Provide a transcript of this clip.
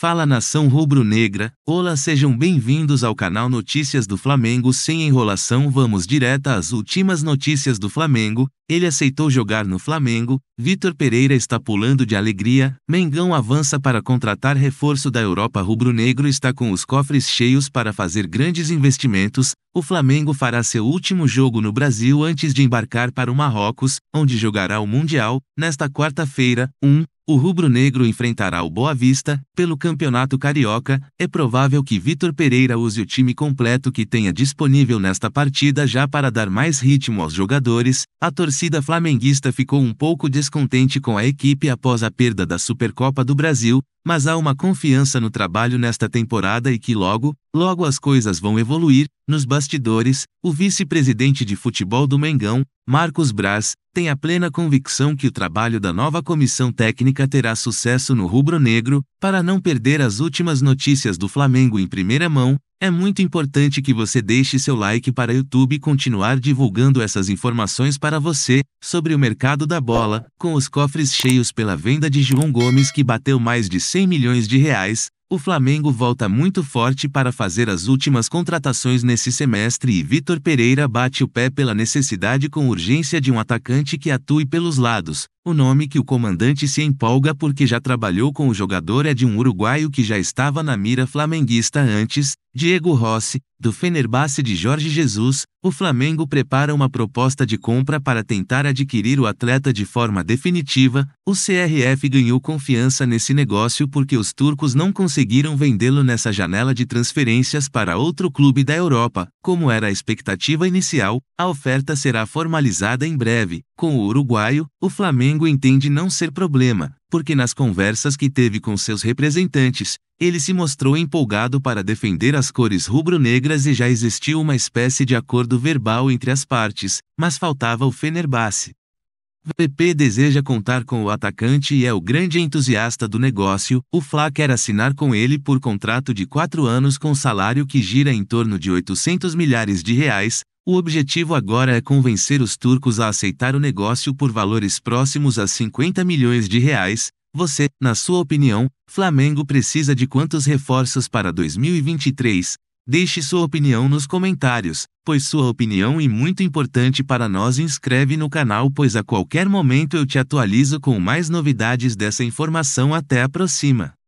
Fala nação rubro-negra, olá sejam bem-vindos ao canal Notícias do Flamengo sem enrolação vamos direto às últimas notícias do Flamengo, ele aceitou jogar no Flamengo, Vitor Pereira está pulando de alegria, Mengão avança para contratar reforço da Europa rubro-negro está com os cofres cheios para fazer grandes investimentos, o Flamengo fará seu último jogo no Brasil antes de embarcar para o Marrocos, onde jogará o Mundial, nesta quarta-feira, 1, o rubro-negro enfrentará o Boa Vista, pelo Campeonato Carioca, é provável que Vitor Pereira use o time completo que tenha disponível nesta partida já para dar mais ritmo aos jogadores. A torcida flamenguista ficou um pouco descontente com a equipe após a perda da Supercopa do Brasil, mas há uma confiança no trabalho nesta temporada e que logo, logo as coisas vão evoluir. Nos bastidores, o vice-presidente de futebol do Mengão, Marcos Braz, tem a plena convicção que o trabalho da nova comissão técnica terá sucesso no rubro-negro. Para não perder as últimas notícias do Flamengo em primeira mão, é muito importante que você deixe seu like para YouTube continuar divulgando essas informações para você sobre o mercado da bola, com os cofres cheios pela venda de João Gomes que bateu mais de 100 milhões de reais. O Flamengo volta muito forte para fazer as últimas contratações nesse semestre e Vitor Pereira bate o pé pela necessidade com urgência de um atacante que atue pelos lados, o nome que o comandante se empolga porque já trabalhou com o jogador é de um uruguaio que já estava na mira flamenguista antes, Diego Rossi, do Fenerbahce de Jorge Jesus. O Flamengo prepara uma proposta de compra para tentar adquirir o atleta de forma definitiva. O CRF ganhou confiança nesse negócio porque os turcos não conseguiram vendê-lo nessa janela de transferências para outro clube da Europa. Como era a expectativa inicial, a oferta será formalizada em breve. Com o uruguaio, o Flamengo entende não ser problema, porque nas conversas que teve com seus representantes, ele se mostrou empolgado para defender as cores rubro-negras e já existiu uma espécie de acordo verbal entre as partes, mas faltava o Fenerbahce. VP deseja contar com o atacante e é o grande entusiasta do negócio. O Fla quer assinar com ele por contrato de quatro anos com salário que gira em torno de 800 milhares de reais. O objetivo agora é convencer os turcos a aceitar o negócio por valores próximos a 50 milhões de reais. Você, na sua opinião, Flamengo precisa de quantos reforços para 2023? Deixe sua opinião nos comentários, pois sua opinião é muito importante para nós. Inscreve no canal, pois a qualquer momento eu te atualizo com mais novidades dessa informação. Até a próxima!